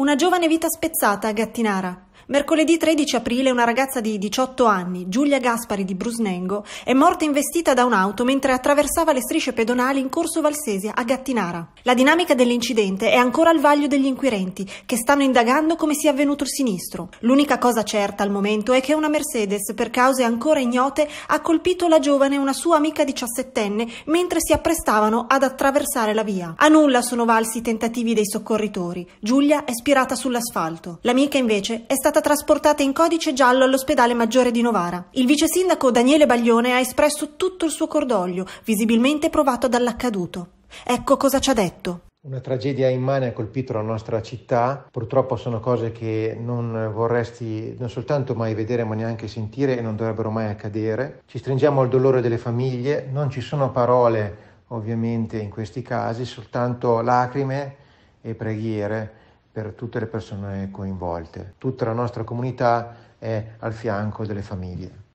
Una giovane vita spezzata a Gattinara. Mercoledì 13 aprile una ragazza di 18 anni, Giulia Gaspari di Brusnengo, è morta investita da un'auto mentre attraversava le strisce pedonali in corso Valsesia a Gattinara. La dinamica dell'incidente è ancora al vaglio degli inquirenti, che stanno indagando come sia avvenuto il sinistro. L'unica cosa certa al momento è che una Mercedes, per cause ancora ignote, ha colpito la giovane e una sua amica 17enne mentre si apprestavano ad attraversare la via. A nulla sono valsi i tentativi dei soccorritori. Giulia è spirata sull'asfalto. L'amica invece è stata stata trasportata in codice giallo all'ospedale maggiore di Novara. Il vice sindaco Daniele Baglione ha espresso tutto il suo cordoglio, visibilmente provato dall'accaduto. Ecco cosa ci ha detto. Una tragedia immane ha colpito la nostra città, purtroppo sono cose che non vorresti non soltanto mai vedere ma neanche sentire e non dovrebbero mai accadere. Ci stringiamo al dolore delle famiglie, non ci sono parole ovviamente in questi casi, soltanto lacrime e preghiere per tutte le persone coinvolte. Tutta la nostra comunità è al fianco delle famiglie.